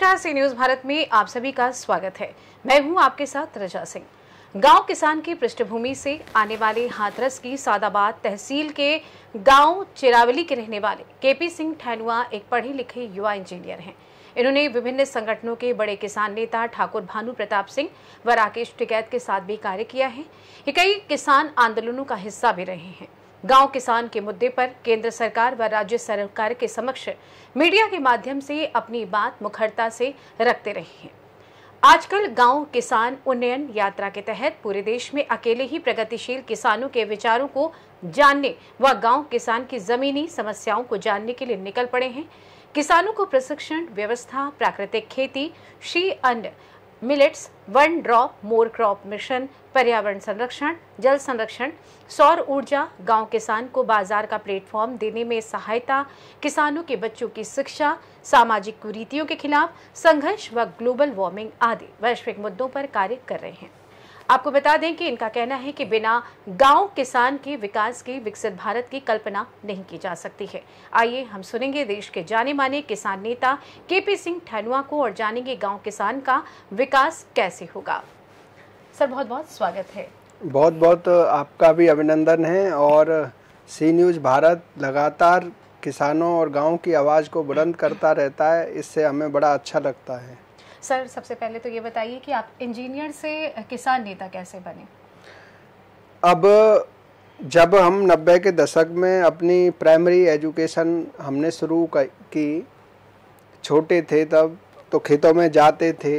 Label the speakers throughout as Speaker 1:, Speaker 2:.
Speaker 1: नमस्कार सी न्यूज भारत में आप सभी का स्वागत है मैं हूं आपके साथ रजा सिंह गांव किसान की पृष्ठभूमि से आने वाले हाथरस की सादाबाद तहसील के गांव चिरावली के रहने वाले केपी सिंह ठैनुआ एक पढ़े लिखे युवा इंजीनियर हैं इन्होंने विभिन्न संगठनों के बड़े किसान नेता ठाकुर भानु प्रताप सिंह व राकेश टिकैत के साथ भी कार्य किया है ये कई किसान आंदोलनों का हिस्सा भी रहे हैं गांव किसान के मुद्दे पर केंद्र सरकार व राज्य सरकार के समक्ष मीडिया के माध्यम से अपनी बात मुखरता से रखते रहे हैं आजकल गांव किसान उन्नयन यात्रा के तहत पूरे देश में अकेले ही प्रगतिशील किसानों के विचारों को जानने व गांव किसान की जमीनी समस्याओं को जानने के लिए निकल पड़े हैं किसानों को प्रशिक्षण व्यवस्था प्राकृतिक खेती शी अन्न millets one drop more crop mission पर्यावरण संरक्षण जल संरक्षण सौर ऊर्जा गांव किसान को बाजार का प्लेटफॉर्म देने में सहायता किसानों के बच्चों की शिक्षा सामाजिक कुरीतियों के खिलाफ संघर्ष व ग्लोबल वार्मिंग आदि वैश्विक मुद्दों पर कार्य कर रहे हैं आपको बता दें कि इनका कहना है कि बिना गांव किसान के विकास की विकसित भारत की कल्पना नहीं की जा सकती है आइए हम सुनेंगे देश के जाने माने किसान नेता के पी सिंह ठनुआ को और जानेंगे गांव किसान का विकास कैसे होगा सर बहुत बहुत स्वागत है
Speaker 2: बहुत बहुत आपका भी अभिनंदन है और सी न्यूज़ भारत लगातार किसानों और गाँव की आवाज़ को बुलंद करता रहता है इससे हमें बड़ा अच्छा लगता है
Speaker 1: सर सबसे पहले तो ये बताइए कि आप इंजीनियर से किसान नेता कैसे बने
Speaker 2: अब जब हम नब्बे के दशक में अपनी प्राइमरी एजुकेशन हमने शुरू की छोटे थे तब तो खेतों में जाते थे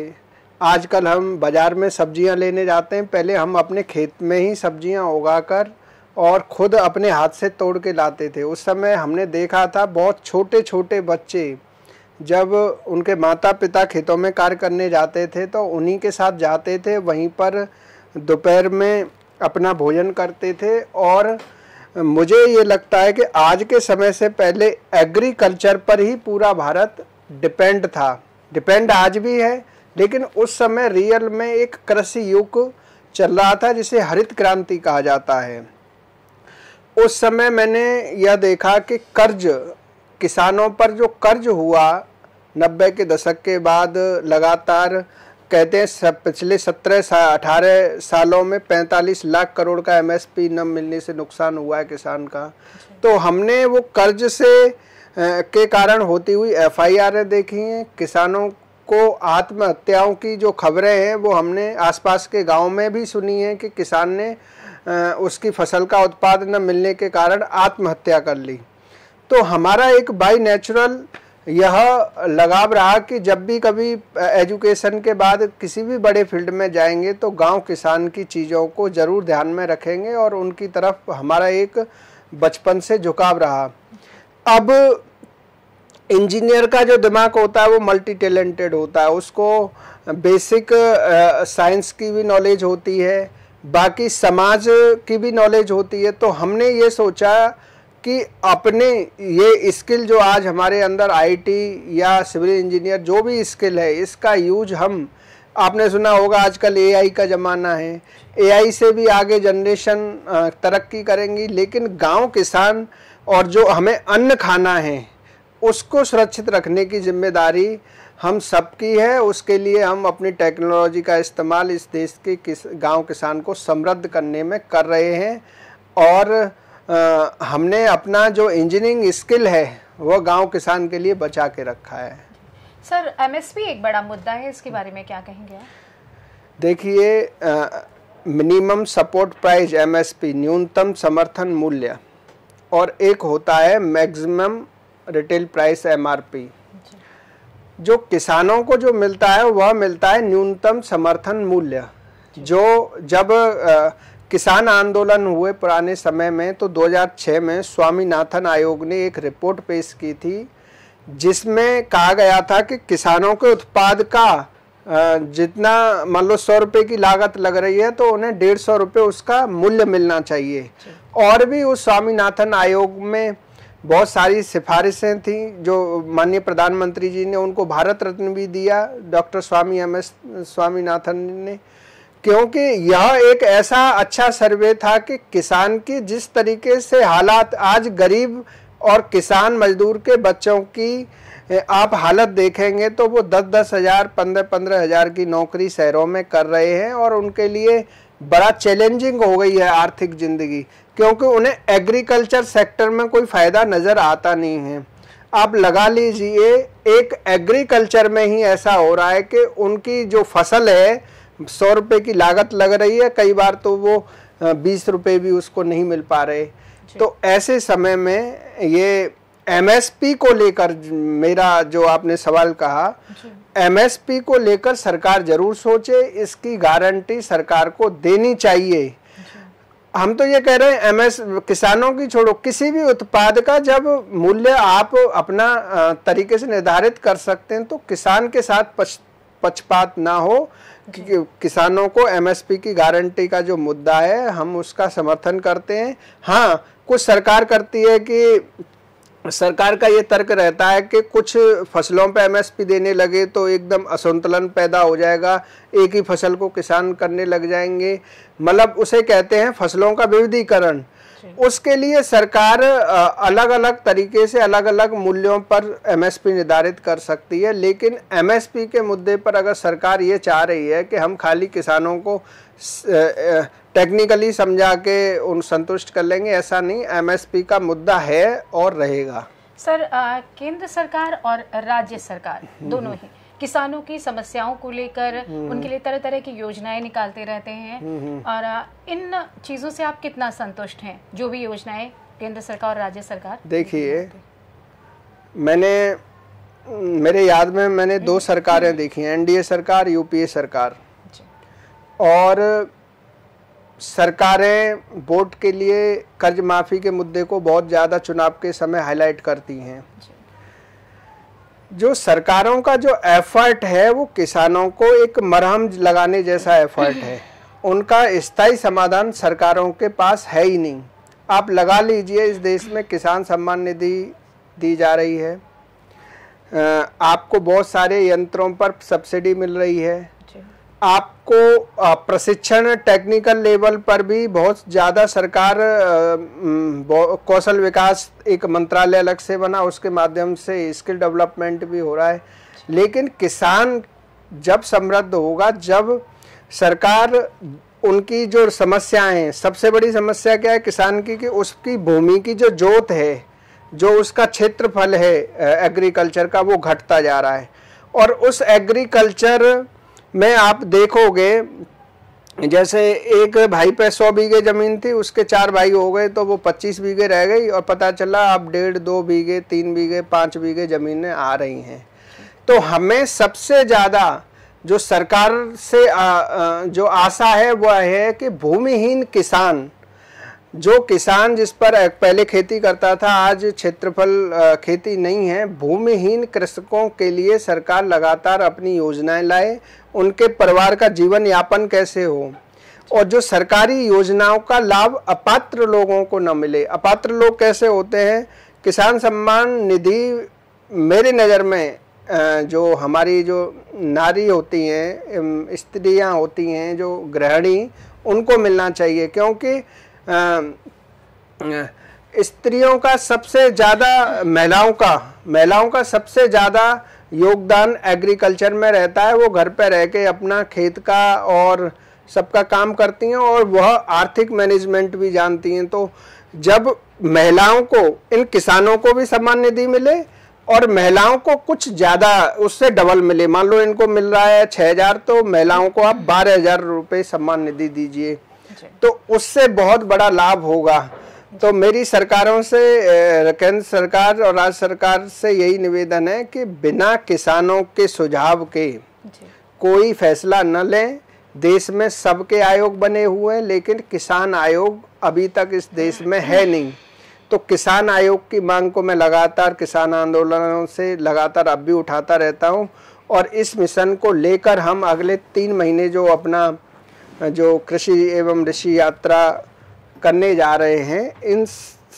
Speaker 2: आजकल हम बाज़ार में सब्जियां लेने जाते हैं पहले हम अपने खेत में ही सब्जियां उगाकर और ख़ुद अपने हाथ से तोड़ के लाते थे उस समय हमने देखा था बहुत छोटे छोटे बच्चे जब उनके माता पिता खेतों में कार्य करने जाते थे तो उन्हीं के साथ जाते थे वहीं पर दोपहर में अपना भोजन करते थे और मुझे ये लगता है कि आज के समय से पहले एग्रीकल्चर पर ही पूरा भारत डिपेंड था डिपेंड आज भी है लेकिन उस समय रियल में एक कृषि युग चल रहा था जिसे हरित क्रांति कहा जाता है उस समय मैंने यह देखा कि कर्ज किसानों पर जो कर्ज हुआ नब्बे के दशक के बाद लगातार कहते हैं पिछले सत्रह सा अठारह सालों में पैंतालीस लाख करोड़ का एमएसपी न मिलने से नुकसान हुआ है किसान का अच्छा। तो हमने वो कर्ज से के कारण होती हुई एफ देखी हैं किसानों को आत्महत्याओं की जो खबरें हैं वो हमने आसपास के गांव में भी सुनी है कि किसान ने उसकी फसल का उत्पाद न मिलने के कारण आत्महत्या कर ली तो हमारा एक बाई नेचुरल यह लगाव रहा कि जब भी कभी एजुकेशन के बाद किसी भी बड़े फील्ड में जाएंगे तो गांव किसान की चीज़ों को ज़रूर ध्यान में रखेंगे और उनकी तरफ हमारा एक बचपन से झुकाव रहा अब इंजीनियर का जो दिमाग होता है वो मल्टी टैलेंटेड होता है उसको बेसिक साइंस की भी नॉलेज होती है बाकी समाज की भी नॉलेज होती है तो हमने ये सोचा कि अपने ये स्किल जो आज हमारे अंदर आईटी या सिविल इंजीनियर जो भी स्किल है इसका यूज हम आपने सुना होगा आजकल एआई का ज़माना है एआई से भी आगे जनरेशन तरक्की करेंगी लेकिन गांव किसान और जो हमें अन्न खाना है उसको सुरक्षित रखने की जिम्मेदारी हम सबकी है उसके लिए हम अपनी टेक्नोलॉजी का इस्तेमाल इस देश के किस गांव किसान को समृद्ध करने में कर रहे हैं और आ, हमने अपना जो इंजीनियरिंग स्किल है वह गांव किसान के लिए बचा के रखा है
Speaker 1: सर एमएसपी एक बड़ा मुद्दा है इसके बारे में क्या कहेंगे
Speaker 2: देखिए मिनिमम सपोर्ट प्राइस एमएसपी न्यूनतम समर्थन मूल्य और एक होता है मैक्सिमम रिटेल प्राइस एमआरपी जो किसानों को जो मिलता है वह मिलता है न्यूनतम समर्थन मूल्य जो जब आ, किसान आंदोलन हुए पुराने समय में तो 2006 में स्वामीनाथन आयोग ने एक रिपोर्ट पेश की थी जिसमें कहा गया था कि किसानों के उत्पाद का जितना मान लो सौ रुपये की लागत लग रही है तो उन्हें डेढ़ सौ रुपये उसका मूल्य मिलना चाहिए और भी उस स्वामीनाथन आयोग में बहुत सारी सिफारिशें थीं जो माननीय प्रधानमंत्री जी ने उनको भारत रत्न भी दिया doctor Swami M S Swaminathan ने क्योंकि यह एक ऐसा अच्छा सर्वे था कि किसान की जिस तरीके से हालात आज गरीब और किसान मजदूर के बच्चों की आप हालत देखेंगे तो वो दस दस हज़ार पंद्रह पंद्रह हज़ार की नौकरी शहरों में कर रहे हैं और उनके लिए बड़ा चैलेंजिंग हो गई है आर्थिक ज़िंदगी क्योंकि उन्हें एग्रीकल्चर सेक्टर में कोई फ़ायदा नज़र आता नहीं है आप लगा लीजिए एक एग्रीकल्चर में ही ऐसा हो रहा है कि उनकी जो फसल है सौ रुपये की लागत लग रही है कई बार तो वो बीस रुपये भी उसको नहीं मिल पा रहे तो ऐसे समय में ये एमएसपी को लेकर मेरा जो आपने सवाल कहा एमएसपी को लेकर सरकार जरूर सोचे इसकी गारंटी सरकार को देनी चाहिए हम तो ये कह रहे हैं एमएस किसानों की छोड़ो किसी भी उत्पाद का जब मूल्य आप अपना तरीके से निर्धारित कर सकते हैं तो किसान के साथ पछ पक्षपात ना हो कि किसानों को एमएसपी की गारंटी का जो मुद्दा है हम उसका समर्थन करते हैं हाँ कुछ सरकार करती है कि सरकार का ये तर्क रहता है कि कुछ फसलों पर एमएसपी देने लगे तो एकदम असंतुलन पैदा हो जाएगा एक ही फसल को किसान करने लग जाएंगे मतलब उसे कहते हैं फसलों का विविधीकरण उसके लिए सरकार अलग अलग तरीके से अलग अलग मूल्यों पर एमएसपी निर्धारित कर सकती है लेकिन एमएसपी के मुद्दे पर अगर सरकार ये चाह रही है कि हम खाली किसानों को टेक्निकली समझा के उन संतुष्ट कर लेंगे ऐसा नहीं एमएसपी का मुद्दा है और रहेगा
Speaker 1: सर केंद्र सरकार और राज्य सरकार दोनों ही किसानों की समस्याओं को लेकर हम्म। उनके लिए तरह तरह की योजनाएं निकालते रहते हैं और इन चीजों से आप कितना संतुष्ट हैं जो भी योजनाएं केंद्र सरकार और राज्य सरकार
Speaker 2: देखिए मैंने मेरे याद में मैंने दो हम्म। सरकारें देखी हैं एनडीए सरकार यूपीए सरकार और सरकारें वोट के लिए कर्ज माफ़ी के मुद्दे को बहुत ज़्यादा चुनाव के समय हाईलाइट करती हैं जो सरकारों का जो एफर्ट है वो किसानों को एक मरहम लगाने जैसा एफर्ट है उनका स्थायी समाधान सरकारों के पास है ही नहीं आप लगा लीजिए इस देश में किसान सम्मान निधि दी जा रही है आपको बहुत सारे यंत्रों पर सब्सिडी मिल रही है आपको प्रशिक्षण टेक्निकल लेवल पर भी बहुत ज़्यादा सरकार कौशल विकास एक मंत्रालय अलग से बना उसके माध्यम से स्किल डेवलपमेंट भी हो रहा है लेकिन किसान जब समृद्ध होगा जब सरकार उनकी जो समस्याएं हैं सबसे बड़ी समस्या क्या है किसान की कि उसकी भूमि की जो जोत है जो उसका क्षेत्रफल है एग्रीकल्चर का वो घटता जा रहा है और उस एग्रीकल्चर में आप देखोगे जैसे एक भाई पे सौ बीघे ज़मीन थी उसके चार भाई हो गए तो वो पच्चीस बीघे रह गई और पता चला आप डेढ़ दो बीघे तीन बीघे पाँच बीघे ज़मीनें आ रही हैं तो हमें सबसे ज़्यादा जो सरकार से आ, आ, जो आशा है वह है कि भूमिहीन किसान जो किसान जिस पर पहले खेती करता था आज क्षेत्रफल खेती नहीं है भूमिहीन कृषकों के लिए सरकार लगातार अपनी योजनाएं लाए उनके परिवार का जीवन यापन कैसे हो और जो सरकारी योजनाओं का लाभ अपात्र लोगों को न मिले अपात्र लोग कैसे होते हैं किसान सम्मान निधि मेरी नज़र में जो हमारी जो नारी होती हैं स्त्रियां होती हैं जो गृहिणी उनको मिलना चाहिए क्योंकि स्त्रियों का सबसे ज़्यादा महिलाओं का महिलाओं का सबसे ज़्यादा योगदान एग्रीकल्चर में रहता है वो घर पर रह के अपना खेत का और सबका काम करती हैं और वह आर्थिक मैनेजमेंट भी जानती हैं तो जब महिलाओं को इन किसानों को भी सम्मान निधि मिले और महिलाओं को कुछ ज़्यादा उससे डबल मिले मान लो इनको मिल रहा है छः हज़ार तो महिलाओं को आप बारह हज़ार रुपये सम्मान निधि दीजिए तो उससे बहुत बड़ा लाभ होगा तो मेरी सरकारों से केंद्र सरकार और राज्य सरकार से यही निवेदन है कि बिना किसानों के सुझाव के कोई फैसला न लें देश में सबके आयोग बने हुए हैं लेकिन किसान आयोग अभी तक इस देश में है नहीं तो किसान आयोग की मांग को मैं लगातार किसान आंदोलनों से लगातार अब भी उठाता रहता हूँ और इस मिशन को लेकर हम अगले तीन महीने जो अपना जो कृषि एवं ऋषि यात्रा करने जा रहे हैं इन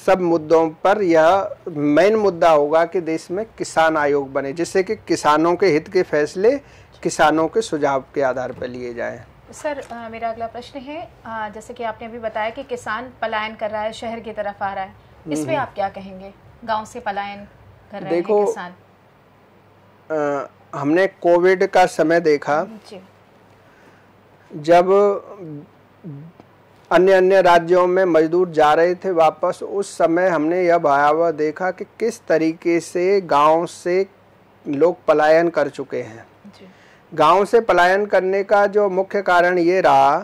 Speaker 2: सब मुद्दों पर यह मेन मुद्दा होगा कि देश में किसान आयोग बने जिससे कि किसानों के हित के फैसले किसानों के सुझाव के आधार पर लिए जाएं।
Speaker 1: सर आ, मेरा अगला प्रश्न है आ, जैसे कि आपने अभी बताया कि किसान पलायन कर रहा है शहर की तरफ आ रहा है
Speaker 2: हम्म, इसमें हम्म। आप
Speaker 1: क्या कहेंगे गांव से पलायन कर रहे देखो, हैं किसान
Speaker 2: आ, हमने कोविड का समय देखा जब अन्य अन्य राज्यों में मजदूर जा रहे थे वापस उस समय हमने यह भयावह देखा कि किस तरीके से गांव से लोग पलायन कर चुके हैं गांव से पलायन करने का जो मुख्य कारण ये रहा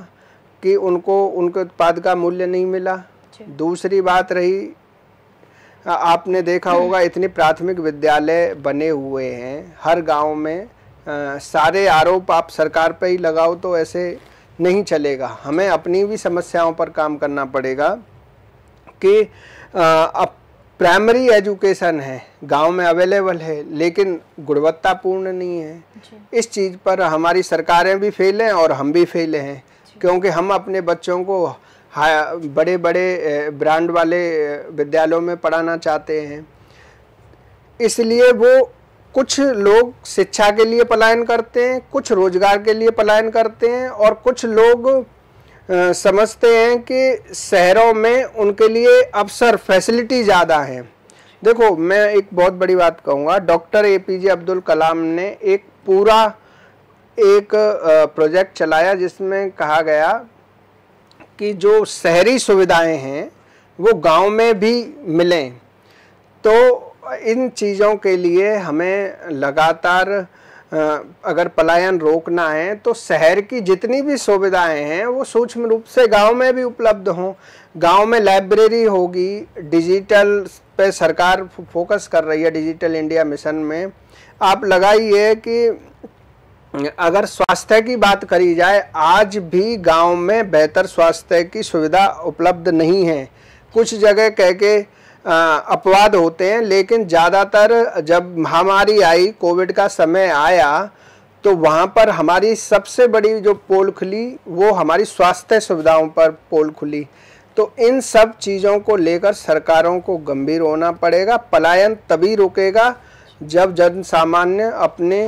Speaker 2: कि उनको उनके उत्पाद का मूल्य नहीं मिला दूसरी बात रही आपने देखा होगा इतने प्राथमिक विद्यालय बने हुए हैं हर गांव में आ, सारे आरोप आप सरकार पर ही लगाओ तो ऐसे नहीं चलेगा हमें अपनी भी समस्याओं पर काम करना पड़ेगा कि अब प्राइमरी एजुकेशन है गांव में अवेलेबल है लेकिन गुणवत्तापूर्ण नहीं है इस चीज़ पर हमारी सरकारें भी फेल हैं और हम भी फेल हैं क्योंकि हम अपने बच्चों को बड़े बड़े ब्रांड वाले विद्यालयों में पढ़ाना चाहते हैं इसलिए वो कुछ लोग शिक्षा के लिए पलायन करते हैं कुछ रोजगार के लिए पलायन करते हैं और कुछ लोग समझते हैं कि शहरों में उनके लिए अवसर फैसिलिटी ज़्यादा है देखो मैं एक बहुत बड़ी बात कहूँगा doctor A P J Abdul Kalam ने एक पूरा एक प्रोजेक्ट चलाया जिसमें कहा गया कि जो शहरी सुविधाएं हैं वो गांव में भी मिलें तो इन चीज़ों के लिए हमें लगातार अगर पलायन रोकना है तो शहर की जितनी भी सुविधाएं हैं वो सूक्ष्म रूप से गांव में भी उपलब्ध हों गांव में लाइब्रेरी होगी डिजिटल पे सरकार फोकस कर रही है डिजिटल इंडिया मिशन में आप लगाइए कि अगर स्वास्थ्य की बात करी जाए आज भी गांव में बेहतर स्वास्थ्य की सुविधा उपलब्ध नहीं है कुछ जगह कह के अपवाद होते हैं लेकिन ज़्यादातर जब महामारी आई कोविड का समय आया तो वहाँ पर हमारी सबसे बड़ी जो पोल खुली वो हमारी स्वास्थ्य सुविधाओं पर पोल खुली तो इन सब चीज़ों को लेकर सरकारों को गंभीर होना पड़ेगा पलायन तभी रुकेगा जब जन सामान्य अपने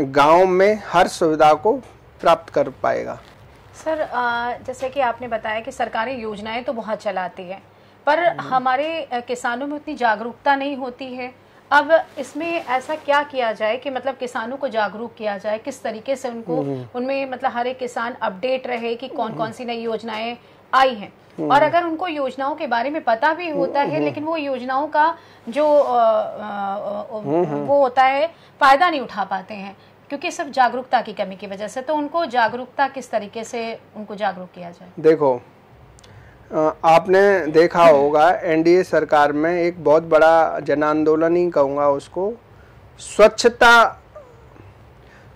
Speaker 2: गांव में हर सुविधा को प्राप्त कर पाएगा
Speaker 1: सर जैसे कि आपने बताया कि सरकारी योजनाएं तो बहुत चलाती है पर हम्म। हमारे किसानों में उतनी जागरूकता नहीं होती है अब इसमें ऐसा क्या किया जाए कि मतलब किसानों को जागरूक किया जाए किस तरीके से उनको हम्म। उनमें मतलब हर एक किसान अपडेट रहे कि कौन कौन सी नई हम्म। योजनाएं आई हैं और अगर उनको योजनाओं के बारे में पता भी होता है लेकिन वो योजनाओं का जो आ, आ, वो होता है फायदा नहीं उठा पाते हैं क्योंकि सिर्फ जागरूकता की कमी की वजह से तो उनको जागरूकता किस तरीके से उनको जागरूक किया जाए
Speaker 2: देखो आपने देखा होगा एनडीए सरकार में एक बहुत बड़ा जन आंदोलन ही कहूँगा उसको स्वच्छता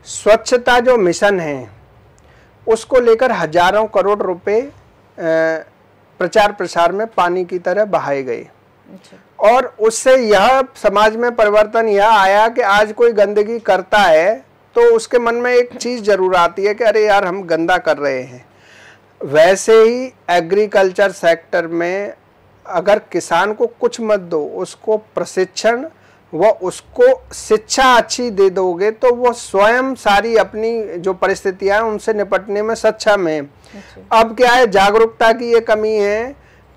Speaker 2: स्वच्छता जो मिशन है उसको लेकर हजारों करोड़ रुपए प्रचार प्रसार में पानी की तरह बहाए गए अच्छा। और उससे यह समाज में परिवर्तन यह आया कि आज कोई गंदगी करता है तो उसके मन में एक चीज़ जरूर आती है कि अरे यार हम गंदा कर रहे हैं वैसे ही एग्रीकल्चर सेक्टर में अगर किसान को कुछ मत दो उसको प्रशिक्षण व उसको शिक्षा अच्छी दे दोगे तो वो स्वयं सारी अपनी जो परिस्थितियां उनसे निपटने में सक्षम है अच्छा। अब क्या है जागरूकता की ये कमी है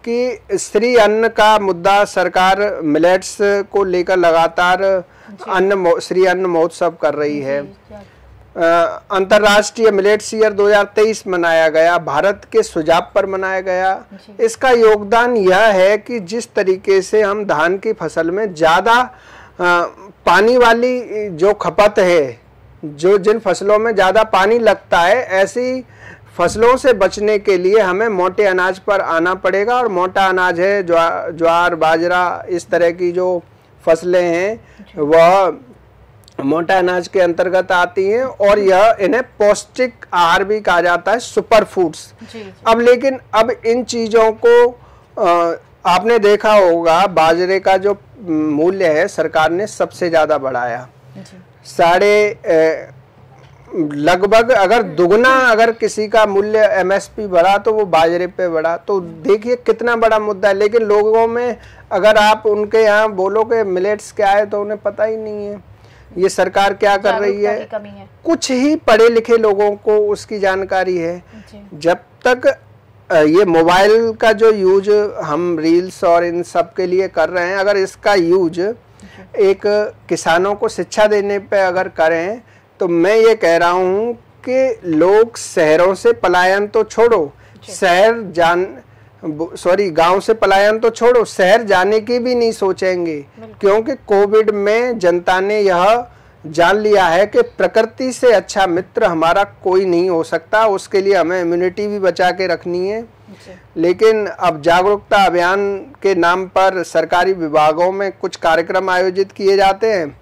Speaker 2: कि स्त्री अन्न का मुद्दा सरकार मिलेट्स को लेकर लगातार अन्न श्री अन्न महोत्सव कर रही है अंतर्राष्ट्रीय मिलेट सीयर 2023 मनाया गया भारत के सुझाव पर मनाया गया इसका योगदान यह है कि जिस तरीके से हम धान की फसल में ज़्यादा पानी वाली जो खपत है जो जिन फसलों में ज़्यादा पानी लगता है ऐसी फसलों से बचने के लिए हमें मोटे अनाज पर आना पड़ेगा और मोटा अनाज है ज्वार ज्वार बाजरा इस तरह की जो फसलें हैं वह मोटा अनाज के अंतर्गत आती हैं और यह इन्हें पौष्टिक आहार भी कहा जाता है सुपर फूड्स अब लेकिन अब इन चीज़ों को आपने देखा होगा बाजरे का जो मूल्य है सरकार ने सबसे ज़्यादा बढ़ाया साढ़े लगभग अगर हम्म। दुगना अगर किसी का मूल्य एमएसपी बढ़ा तो वो बाजरे पे बढ़ा तो देखिए कितना बड़ा मुद्दा है लेकिन लोगों में अगर आप उनके यहाँ बोलोगे मिलेट्स क्या है तो उन्हें पता ही नहीं है ये सरकार क्या कर रही है? है कुछ ही पढ़े लिखे लोगों को उसकी जानकारी है जब तक ये मोबाइल का जो यूज हम रील्स और इन सब के लिए कर रहे हैं अगर इसका यूज एक किसानों को शिक्षा देने पे अगर करें तो मैं ये कह रहा हूँ कि लोग शहरों से पलायन तो छोड़ो शहर जान सॉरी गांव से पलायन तो छोड़ो शहर जाने की भी नहीं सोचेंगे क्योंकि कोविड में जनता ने यह जान लिया है कि प्रकृति से अच्छा मित्र हमारा कोई नहीं हो सकता उसके लिए हमें इम्यूनिटी भी बचा के रखनी है लेकिन अब जागरूकता अभियान के नाम पर सरकारी विभागों में कुछ कार्यक्रम आयोजित किए जाते हैं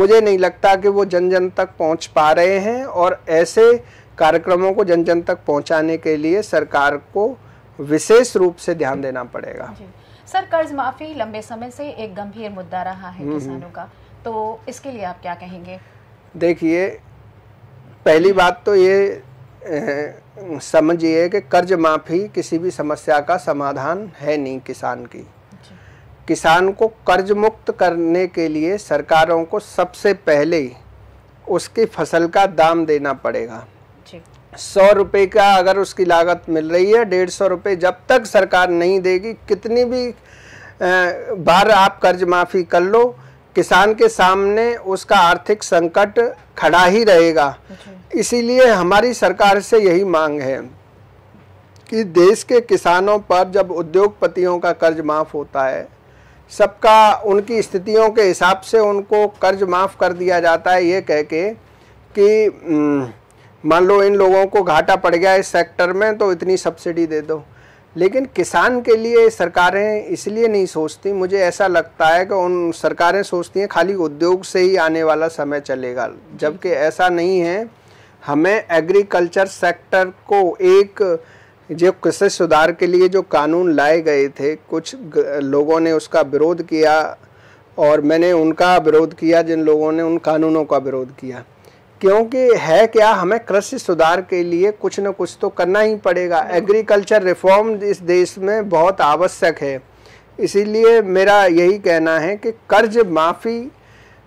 Speaker 2: मुझे नहीं लगता कि वो जन जन तक पहुंच पा रहे हैं और ऐसे कार्यक्रमों को जन जन तक पहुंचाने के लिए सरकार को विशेष रूप से ध्यान देना पड़ेगा
Speaker 1: सर कर्ज माफी लंबे समय से एक गंभीर मुद्दा रहा है किसानों का तो इसके लिए आप क्या कहेंगे
Speaker 2: देखिए पहली बात तो ये समझिए कि कर्ज माफी किसी भी समस्या का समाधान है नहीं किसान की किसान को कर्ज मुक्त करने के लिए सरकारों को सबसे पहले उसकी फसल का दाम देना पड़ेगा सौ रुपये का अगर उसकी लागत मिल रही है डेढ़ सौ रुपये जब तक सरकार नहीं देगी कितनी भी बार आप कर्ज माफ़ी कर लो किसान के सामने उसका आर्थिक संकट खड़ा ही रहेगा इसीलिए हमारी सरकार से यही मांग है कि देश के किसानों पर जब उद्योगपतियों का कर्ज माफ़ होता है सबका उनकी स्थितियों के हिसाब से उनको कर्ज माफ़ कर दिया जाता है ये कह के कि मान लो इन लोगों को घाटा पड़ गया इस सेक्टर में तो इतनी सब्सिडी दे दो लेकिन किसान के लिए सरकारें इसलिए नहीं सोचती मुझे ऐसा लगता है कि उन सरकारें सोचती हैं खाली उद्योग से ही आने वाला समय चलेगा जबकि ऐसा नहीं है हमें एग्रीकल्चर सेक्टर को एक जो कृषि सुधार के लिए जो कानून लाए गए थे कुछ लोगों ने उसका विरोध किया और मैंने उनका विरोध किया जिन लोगों ने उन कानूनों का विरोध किया क्योंकि है क्या हमें कृषि सुधार के लिए कुछ न कुछ तो करना ही पड़ेगा एग्रीकल्चर रिफॉर्म इस देश में बहुत आवश्यक है इसीलिए मेरा यही कहना है कि कर्ज माफ़ी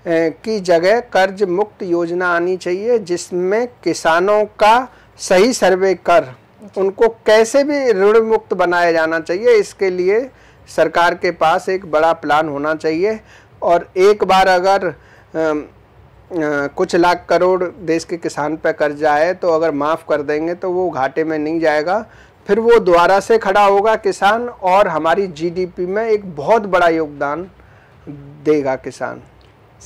Speaker 2: की जगह कर्ज मुक्त योजना आनी चाहिए जिसमें किसानों का सही सर्वे कर उनको कैसे भी ऋण मुक्त बनाया जाना चाहिए इसके लिए सरकार के पास एक बड़ा प्लान होना चाहिए और एक बार अगर कुछ लाख करोड़ देश के किसान पर कर्जा है तो अगर माफ़ कर देंगे तो वो घाटे में नहीं जाएगा फिर वो दोबारा से खड़ा होगा किसान और हमारी जीडीपी में एक बहुत बड़ा योगदान देगा किसान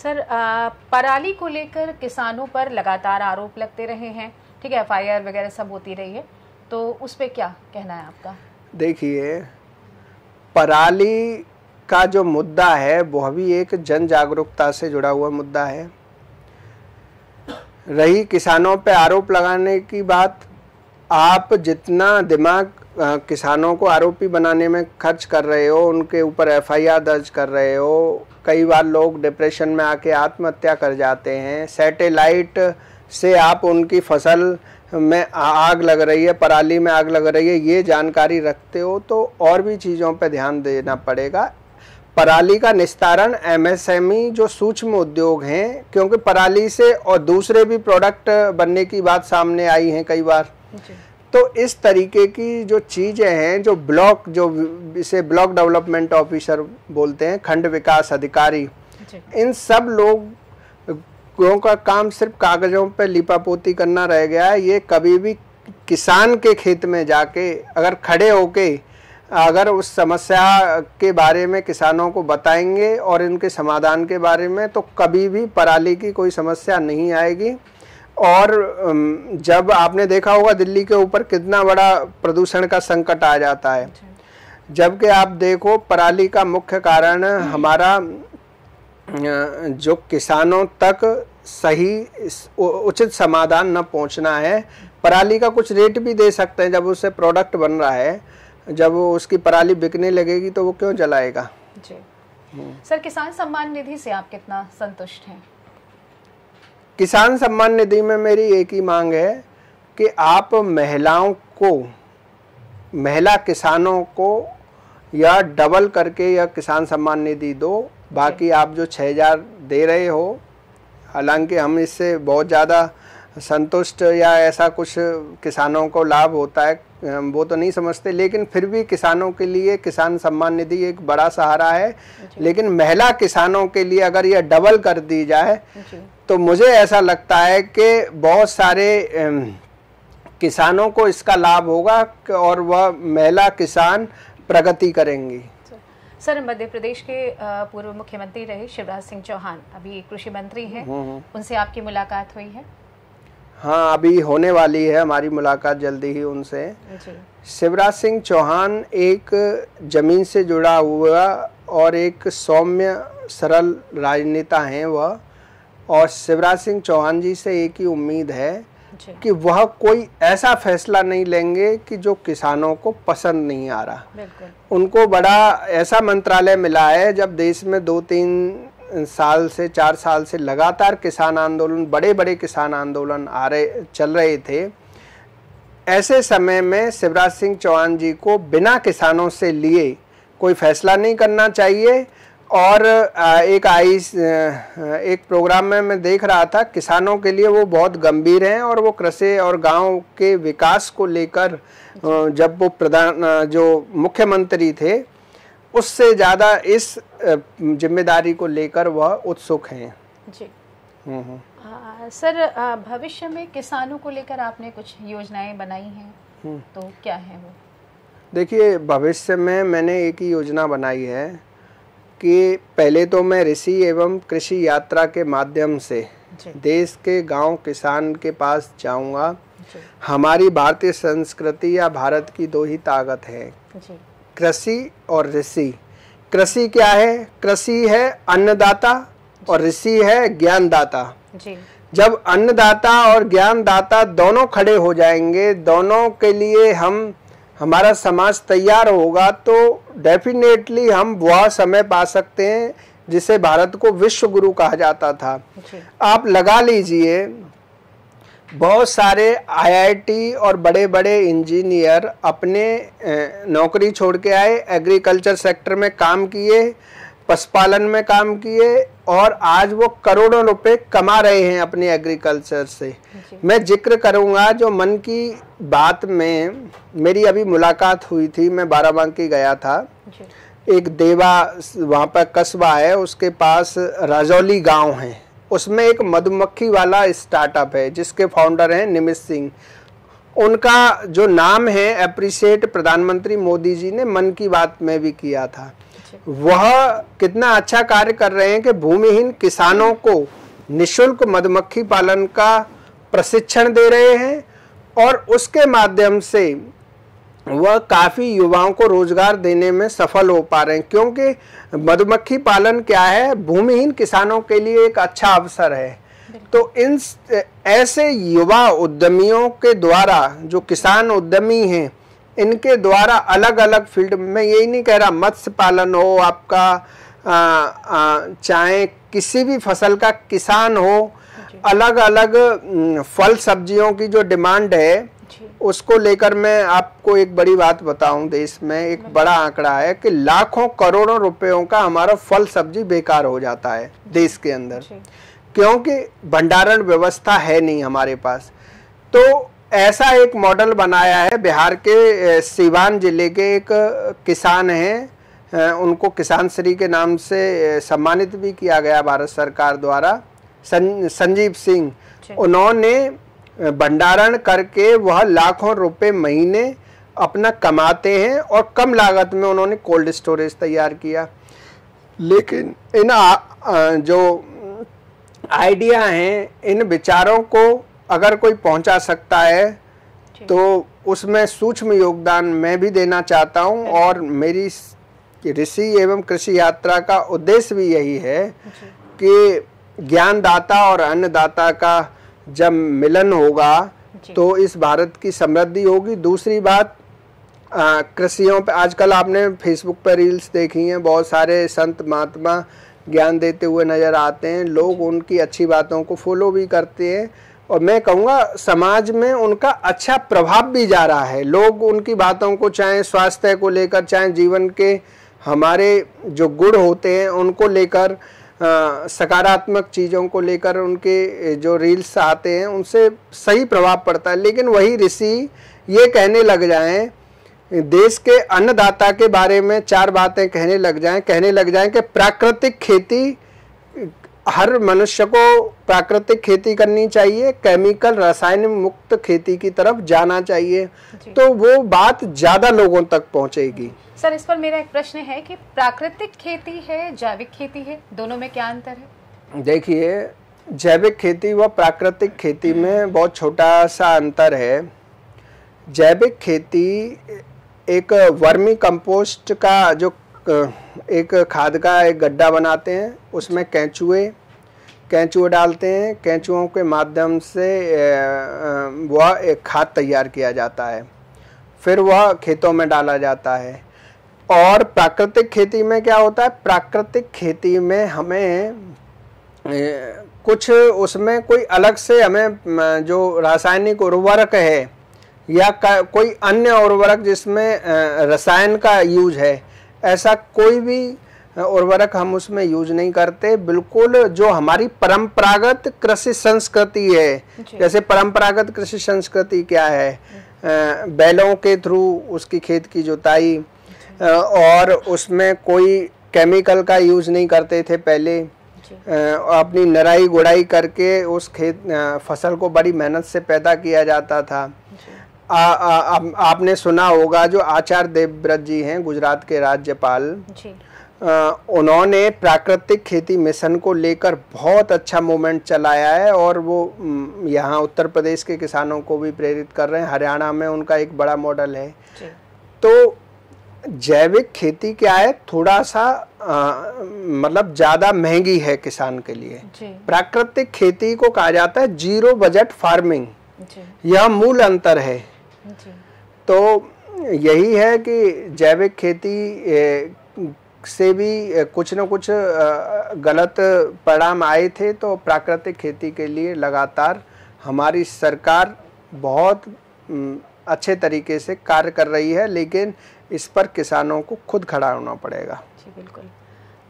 Speaker 1: सर आ, पराली को लेकर किसानों पर लगातार आरोप लगते रहे हैं ठीक है एफ वगैरह सब होती रही है तो उस पर क्या कहना है आपका
Speaker 2: देखिए पराली का जो मुद्दा है वह भी एक जन जागरूकता से जुड़ा हुआ मुद्दा है रही किसानों पर आरोप लगाने की बात आप जितना दिमाग किसानों को आरोपी बनाने में खर्च कर रहे हो उनके ऊपर एफआईआर दर्ज कर रहे हो कई बार लोग डिप्रेशन में आके आत्महत्या कर जाते हैं सैटेलाइट से आप उनकी फसल में आग लग रही है पराली में आग लग रही है ये जानकारी रखते हो तो और भी चीज़ों पर ध्यान देना पड़ेगा पराली का निस्तारण एमएसएमई e जो सूक्ष्म उद्योग हैं क्योंकि पराली से और दूसरे भी प्रोडक्ट बनने की बात सामने आई है कई बार तो इस तरीके की जो चीज़ें हैं जो ब्लॉक जो इसे ब्लॉक डेवलपमेंट ऑफिसर बोलते हैं खंड विकास अधिकारी इन सब लोगों का काम सिर्फ कागज़ों पर लिपापोती करना रह गया है ये कभी भी किसान के खेत में जाके अगर खड़े होके अगर उस समस्या के बारे में किसानों को बताएंगे और इनके समाधान के बारे में तो कभी भी पराली की कोई समस्या नहीं आएगी और जब आपने देखा होगा दिल्ली के ऊपर कितना बड़ा प्रदूषण का संकट आ जाता है जबकि आप देखो पराली का मुख्य कारण हमारा जो किसानों तक सही उचित समाधान न पहुंचना है पराली का कुछ रेट भी दे सकते हैं जब उससे प्रोडक्ट बन रहा है जब उसकी पराली बिकने लगेगी तो वो क्यों जलाएगा जी
Speaker 1: हम्म। सर किसान सम्मान निधि से आप कितना संतुष्ट हैं
Speaker 2: किसान सम्मान निधि में मेरी एक ही मांग है कि आप महिलाओं को महिला किसानों को या डबल करके या किसान सम्मान निधि दो बाकी आप जो छः हज़ार दे रहे हो हालांकि हम इससे बहुत ज़्यादा संतुष्ट या ऐसा कुछ किसानों को लाभ होता है वो तो नहीं समझते लेकिन फिर भी किसानों के लिए किसान सम्मान निधि एक बड़ा सहारा है लेकिन महिला किसानों के लिए अगर यह डबल कर दी जाए तो मुझे ऐसा लगता है कि बहुत सारे किसानों को इसका लाभ होगा और वह महिला किसान प्रगति करेंगी
Speaker 1: सर मध्य प्रदेश के पूर्व मुख्यमंत्री रहे शिवराज सिंह चौहान अभी कृषि मंत्री हैं हम्म, हम्म। उनसे आपकी मुलाकात हुई है
Speaker 2: हाँ अभी होने वाली है हमारी मुलाकात जल्दी ही उनसे शिवराज सिंह चौहान एक जमीन से जुड़ा हुआ और एक सौम्य सरल राजनेता हैं वह और शिवराज सिंह चौहान जी से एक ही उम्मीद है कि वह कोई ऐसा फैसला नहीं लेंगे कि जो किसानों को पसंद नहीं आ रहा उनको बड़ा ऐसा मंत्रालय मिला है जब देश में दो तीन साल से चार साल से लगातार किसान आंदोलन बड़े बड़े किसान आंदोलन आ रहे चल रहे थे ऐसे समय में शिवराज सिंह चौहान जी को बिना किसानों से लिए कोई फैसला नहीं करना चाहिए और एक आई एक प्रोग्राम में मैं देख रहा था किसानों के लिए वो बहुत गंभीर हैं और वो कृषि और गांव के विकास को लेकर जब वो प्रधान जो मुख्यमंत्री थे उससे ज़्यादा इस जिम्मेदारी को लेकर वह उत्सुक हैं जी हम्म, हम्म।
Speaker 1: आ, सर भविष्य में किसानों को लेकर आपने कुछ योजनाएं बनाई हैं हम्म। तो क्या है वो
Speaker 2: देखिए भविष्य में मैंने एक ही योजना बनाई है कि पहले तो मैं ऋषि एवं कृषि यात्रा के माध्यम से देश के गांव किसान के पास जाऊंगा हमारी भारतीय संस्कृति या भारत की दो ही ताकत है कृषि और ऋषि कृषि क्या है कृषि है अन्नदाता और ऋषि है ज्ञानदाता जब अन्नदाता और ज्ञानदाता दोनों खड़े हो जाएंगे दोनों के लिए हम हमारा समाज तैयार होगा तो डेफिनेटली हम वह समय पा सकते हैं जिसे भारत को विश्व गुरु कहा जाता था आप लगा लीजिए बहुत सारे आईआईटी और बड़े बड़े इंजीनियर अपने नौकरी छोड़ के आए एग्रीकल्चर सेक्टर में काम किए पशुपालन में काम किए और आज वो करोड़ों रुपए कमा रहे हैं अपने एग्रीकल्चर से मैं जिक्र करूंगा जो मन की बात में मेरी अभी मुलाकात हुई थी मैं बाराबंकी गया था एक देवा वहाँ पर कस्बा है उसके पास राजौली गांव है उसमें एक मधुमक्खी वाला स्टार्टअप है जिसके फाउंडर हैं निमित सिंह उनका जो नाम है अप्रिशिएट प्रधानमंत्री मोदी जी ने मन की बात में भी किया था अच्छा। वह कितना अच्छा कार्य कर रहे हैं कि भूमिहीन किसानों को निशुल्क मधुमक्खी पालन का प्रशिक्षण दे रहे हैं और उसके माध्यम से वह काफ़ी युवाओं को रोजगार देने में सफल हो पा रहे हैं क्योंकि मधुमक्खी पालन क्या है भूमिहीन किसानों के लिए एक अच्छा अवसर है तो इन ऐसे युवा उद्यमियों के द्वारा जो किसान उद्यमी हैं इनके द्वारा अलग अलग फील्ड में यही नहीं कह रहा मत्स्य पालन हो आपका चाहे किसी भी फसल का किसान हो अलग अलग फल सब्जियों की जो डिमांड है उसको लेकर मैं आपको एक बड़ी बात बताऊं देश में एक बड़ा आंकड़ा है कि लाखों करोड़ों रुपयों का हमारा फल सब्जी बेकार हो जाता है देश के अंदर क्योंकि भंडारण व्यवस्था है नहीं हमारे पास तो ऐसा एक मॉडल बनाया है बिहार के सिवान जिले के एक किसान हैं उनको किसान श्री के नाम से सम्मानित भी किया गया भारत सरकार द्वारा सं, संजीव सिंह उन्होंने भंडारण करके वह लाखों रुपए महीने अपना कमाते हैं और कम लागत में उन्होंने कोल्ड स्टोरेज तैयार किया लेकिन इन आ, आ, जो आइडिया हैं इन विचारों को अगर कोई पहुंचा सकता है तो उसमें सूक्ष्म योगदान मैं भी देना चाहता हूं और मेरी ऋषि एवं कृषि यात्रा का उद्देश्य भी यही है कि ज्ञानदाता और अन्नदाता का जब मिलन होगा तो इस भारत की समृद्धि होगी दूसरी बात कृषियों पे आजकल आपने फेसबुक पर रील्स देखी हैं बहुत सारे संत महात्मा ज्ञान देते हुए नज़र आते हैं लोग उनकी अच्छी बातों को फॉलो भी करते हैं और मैं कहूँगा समाज में उनका अच्छा प्रभाव भी जा रहा है लोग उनकी बातों को चाहे स्वास्थ्य को लेकर चाहे जीवन के हमारे जो गुण होते हैं उनको लेकर सकारात्मक चीज़ों को लेकर उनके जो रील्स आते हैं उनसे सही प्रभाव पड़ता है लेकिन वही ऋषि ये कहने लग जाएं देश के अन्नदाता के बारे में चार बातें कहने लग जाएं कहने लग जाएं कि प्राकृतिक खेती हर मनुष्य को प्राकृतिक खेती करनी चाहिए केमिकल रसायन मुक्त खेती की तरफ जाना चाहिए तो वो बात ज़्यादा लोगों तक पहुँचेगी
Speaker 1: सर इस पर मेरा एक प्रश्न है कि प्राकृतिक खेती है जैविक खेती है दोनों में क्या अंतर है
Speaker 2: देखिए जैविक खेती व प्राकृतिक खेती में बहुत छोटा सा अंतर है जैविक खेती एक वर्मी कंपोस्ट का जो एक खाद का एक गड्ढा बनाते हैं उसमें कैंचुए कैंचुए डालते हैं कैंचुओं के माध्यम से वह एक खाद तैयार किया जाता है फिर वह खेतों में डाला जाता है और प्राकृतिक खेती में क्या होता है प्राकृतिक खेती में हमें कुछ उसमें कोई अलग से हमें जो रासायनिक उर्वरक है या कोई अन्य उर्वरक जिसमें रसायन का यूज है ऐसा कोई भी उर्वरक हम उसमें यूज नहीं करते बिल्कुल जो हमारी परंपरागत कृषि संस्कृति है जैसे परंपरागत कृषि संस्कृति क्या है बैलों के थ्रू उसकी खेत की जोताई और उसमें कोई केमिकल का यूज़ नहीं करते थे पहले अपनी नराई गुड़ाई करके उस खेत फसल को बड़ी मेहनत से पैदा किया जाता था आ, आ, आ, आपने सुना होगा जो आचार्य देवव्रत जी हैं गुजरात के राज्यपाल उन्होंने प्राकृतिक खेती मिशन को लेकर बहुत अच्छा मूवमेंट चलाया है और वो यहाँ उत्तर प्रदेश के किसानों को भी प्रेरित कर रहे हैं हरियाणा में उनका एक बड़ा मॉडल है तो जैविक खेती क्या है थोड़ा सा मतलब ज्यादा महंगी है किसान के लिए प्राकृतिक खेती को कहा जाता है जीरो बजट फार्मिंग यह मूल अंतर है तो यही है कि जैविक खेती से भी कुछ न कुछ गलत परिणाम आए थे तो प्राकृतिक खेती के लिए लगातार हमारी सरकार बहुत अच्छे तरीके से कार्य कर रही है लेकिन इस पर किसानों को खुद खड़ा होना पड़ेगा जी बिल्कुल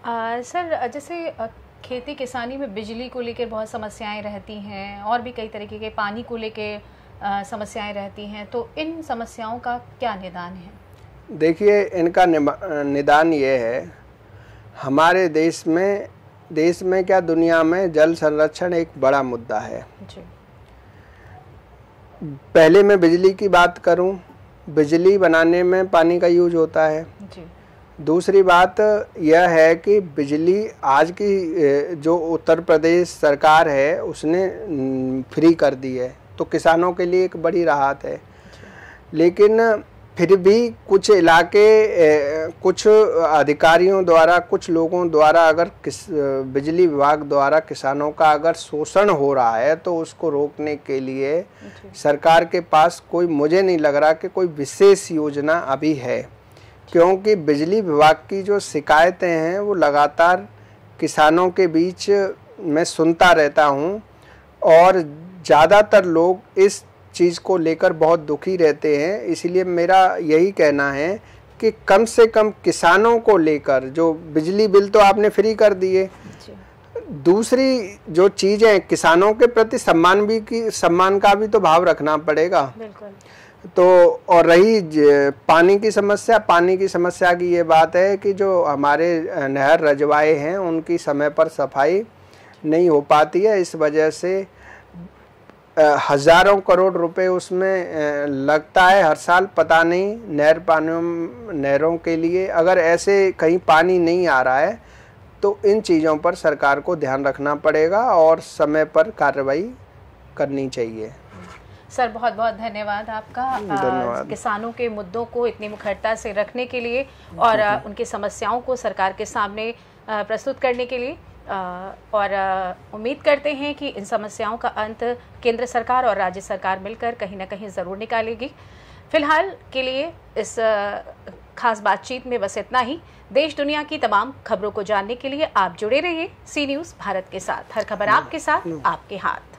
Speaker 1: आ, सर जैसे खेती किसानी में बिजली को लेकर बहुत समस्याएं रहती हैं और भी कई तरीके के पानी को लेकर समस्याएं रहती हैं तो इन समस्याओं का क्या निदान है
Speaker 2: देखिए इनका निदान ये है हमारे देश में देश में क्या दुनिया में जल संरक्षण एक बड़ा मुद्दा है जी। पहले मैं बिजली की बात करूं बिजली बनाने में पानी का यूज होता है जी। दूसरी बात यह है कि बिजली आज की जो उत्तर प्रदेश सरकार है उसने फ्री कर दी है तो किसानों के लिए एक बड़ी राहत है लेकिन फिर भी कुछ इलाके कुछ अधिकारियों द्वारा कुछ लोगों द्वारा अगर किस बिजली विभाग द्वारा किसानों का अगर शोषण हो रहा है तो उसको रोकने के लिए सरकार के पास कोई मुझे नहीं लग रहा कि कोई विशेष योजना अभी है क्योंकि बिजली विभाग की जो शिकायतें हैं वो लगातार किसानों के बीच मैं सुनता रहता हूँ और ज़्यादातर लोग इस चीज़ को लेकर बहुत दुखी रहते हैं इसलिए मेरा यही कहना है कि कम से कम किसानों को लेकर जो बिजली बिल तो आपने फ्री कर दिए दूसरी जो चीज़ें किसानों के प्रति सम्मान भी की सम्मान का भी तो भाव रखना पड़ेगा तो और रही पानी की समस्या पानी की समस्या की ये बात है कि जो हमारे नहर रजवाए हैं उनकी समय पर सफाई नहीं हो पाती है इस वजह से हज़ारों करोड़ रुपए उसमें लगता है हर साल पता नहीं नहर पानियों नहरों के लिए अगर ऐसे कहीं पानी नहीं आ रहा है तो इन चीज़ों पर सरकार को ध्यान रखना पड़ेगा और समय पर कार्रवाई करनी चाहिए
Speaker 1: सर बहुत बहुत धन्यवाद आपका धन्यवाद। किसानों के मुद्दों को इतनी मुखरता से रखने के लिए और उनकी समस्याओं को सरकार के सामने प्रस्तुत करने के लिए और उम्मीद करते हैं कि इन समस्याओं का अंत केंद्र सरकार और राज्य सरकार मिलकर कहीं ना कहीं ज़रूर निकालेगी फिलहाल के लिए इस खास बातचीत में बस इतना ही देश दुनिया की तमाम खबरों को जानने के लिए आप जुड़े रहिए सी न्यूज़ भारत के साथ हर खबर आपके साथ आपके हाथ